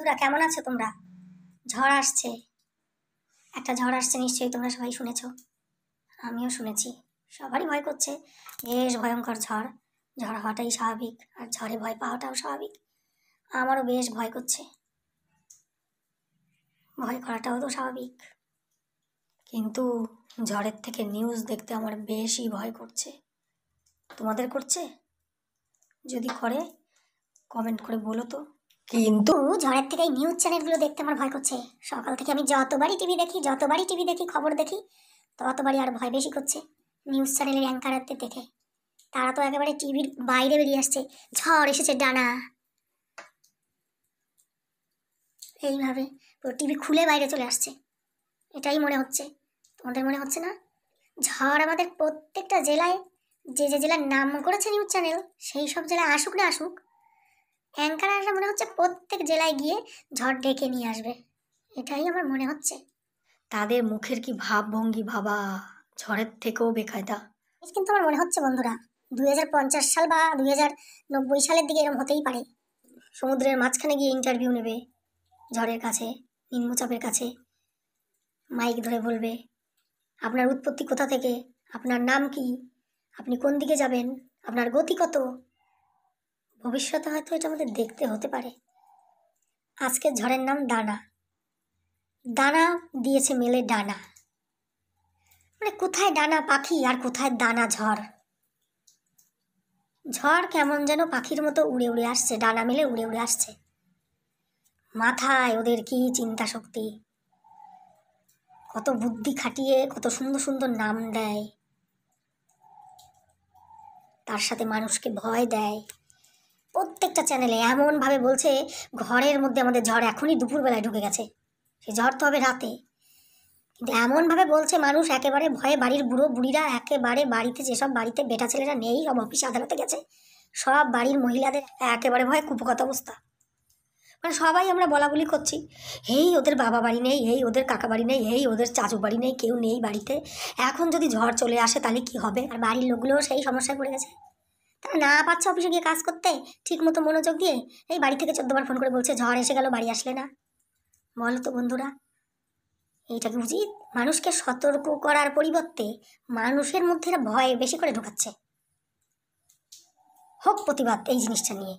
বন্ধুরা কেমন আছো তোমরা ঝড় আসছে একটা ঝড় আসছে নিশ্চয়ই তোমরা সবাই শুনেছ আমিও শুনেছি সবারই ভয় করছে বেশ ভয়ঙ্কর ঝড় ঝড় হওয়াটাই স্বাভাবিক আর ঝড়ে ভয় পাওয়াটাও স্বাভাবিক আমারও বেশ ভয় করছে ভয় করাটাও তো স্বাভাবিক কিন্তু ঝড়ের থেকে নিউজ দেখতে আমার বেশি ভয় করছে তোমাদের করছে যদি করে কমেন্ট করে বলো তো কিন্তু ঝড়ের থেকে এই নিউজ চ্যানেলগুলো দেখতে আমার ভয় করছে সকাল থেকে আমি যতবারই টিভি দেখি যতবারই টিভি দেখি খবর দেখি ততবারই আর ভয় বেশি করছে নিউজ চ্যানেলের অ্যাঙ্কারারদের দেখে তারা তো একেবারে টিভির বাইরে বেরিয়ে আসছে ঝড় এসেছে ডানা এইভাবে পুরো টিভি খুলে বাইরে চলে আসছে এটাই মনে হচ্ছে তোমাদের মনে হচ্ছে না ঝড় আমাদের প্রত্যেকটা জেলায় যে যে জেলার নাম করেছে নিউজ চ্যানেল সেই সব জেলায় আসুক না আসুক অ্যাঙ্কারাররা মনে হচ্ছে প্রত্যেক জেলায় গিয়ে ঝড় ডেকে নিয়ে আসবে এটাই আমার মনে হচ্ছে তাদের মুখের কি ভাবভঙ্গি ভাবা ঝড়ের থেকেও বেকায়দা কিন্তু আমার মনে হচ্ছে বন্ধুরা দুই সাল বা দুই সালের দিকে এরকম হতেই পারে সমুদ্রের মাঝখানে গিয়ে ইন্টারভিউ নেবে ঝড়ের কাছে নিম্নচাপের কাছে মাইক ধরে বলবে আপনার উৎপত্তি কোথা থেকে আপনার নাম কি আপনি কোন দিকে যাবেন আপনার গতি কত ভবিষ্যতে হয়তো এটা আমাদের দেখতে হতে পারে আজকের ঝড়ের নাম দানা দানা দিয়েছে মেলে ডানা মানে কোথায় ডানা পাখি আর কোথায় দানা ঝড় ঝড় কেমন যেন পাখির মতো উড়ে উড়ে আসছে ডানা মেলে উড়ে উড়ে আসছে মাথায় ওদের কি চিন্তা শক্তি কত বুদ্ধি খাটিয়ে কত সুন্দর সুন্দর নাম দেয় তার সাথে মানুষকে ভয় দেয় প্রত্যেকটা চ্যানেলে এমনভাবে বলছে ঘরের মধ্যে আমাদের ঝড় এখনই দুপুরবেলায় ঢুকে গেছে সে ঝড় তো হবে রাতে কিন্তু এমনভাবে বলছে মানুষ একেবারে ভয়ে বাড়ির বুড়ো বুড়িরা একেবারে বাড়িতে যেসব বাড়িতে বেটা ছেলেরা নেই সব অফিস আদালতে গেছে সব বাড়ির মহিলাদের একেবারে ভয়ে কুপকত অবস্থা মানে সবাই আমরা বলি করছি হেই ওদের বাবা বাড়ি নেই হেই ওদের কাকা বাড়ি নেই হেই ওদের চাচু বাড়ি নেই কেউ নেই বাড়িতে এখন যদি ঝড় চলে আসে তাহলে কি হবে আর বাড়ির লোকগুলোও সেই সমস্যায় পড়ে গেছে তা না পাচ্ছে অফিসে গিয়ে কাজ করতে ঠিক মতো মনোযোগ দিয়ে এই বাড়ি থেকে চোদ্দবার ফোন করে বলছে ঝড় এসে গেল বাড়ি আসলে না বলো তো বন্ধুরা এইটা কি উচিত মানুষকে সতর্ক করার পরিবর্তে মানুষের মধ্যে ভয় বেশি করে ঢোকাচ্ছে হোক প্রতিবাদ এই জিনিসটা নিয়ে